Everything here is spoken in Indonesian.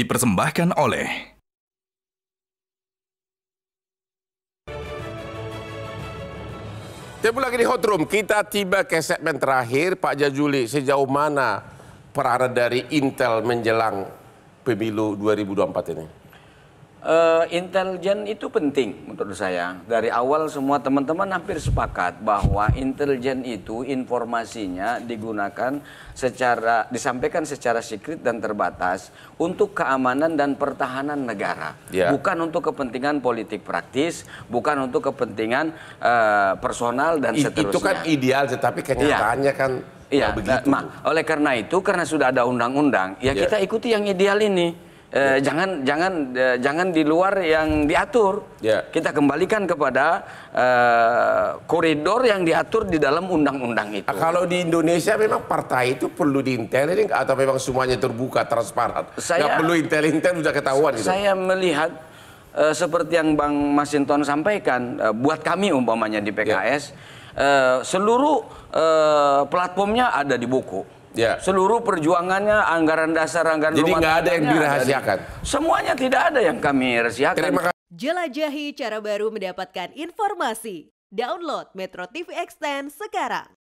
dipersembahkan oleh Tiba lagi di Hot Room, kita tiba ke segmen terakhir Pak Jajuli. Sejauh mana peran dari Intel menjelang pemilu 2024 ini? uh, intelijen itu penting menurut saya. Dari awal semua teman-teman hampir sepakat bahwa intelijen itu informasinya digunakan secara disampaikan secara secret dan terbatas untuk keamanan dan pertahanan negara, yeah. bukan untuk kepentingan politik praktis, bukan untuk kepentingan uh, personal dan I, seterusnya. Itu kan ideal, tetapi kenyataannya yeah. kan Iya, begitu. Nah, oleh karena itu karena sudah ada undang-undang, ya yeah. kita ikuti yang ideal ini Eh, ya. Jangan jangan eh, jangan di luar yang diatur. Ya. Kita kembalikan kepada eh, koridor yang diatur di dalam undang-undang itu. Nah, kalau di Indonesia memang partai itu perlu diintelin atau memang semuanya terbuka transparan. Saya Gak perlu intel-intel sudah ketahuan. Gitu. Saya melihat eh, seperti yang Bang Masinton sampaikan, eh, buat kami umpamanya di PKS, ya. eh, seluruh eh, platformnya ada di buku. Ya. Seluruh perjuangannya, anggaran dasar, anggaran Jadi nggak ada yang dirahasiakan? Semuanya tidak ada yang kami rahasiakan. Terima kasih. Jelajahi cara baru mendapatkan informasi. Download Metro TV Extend sekarang.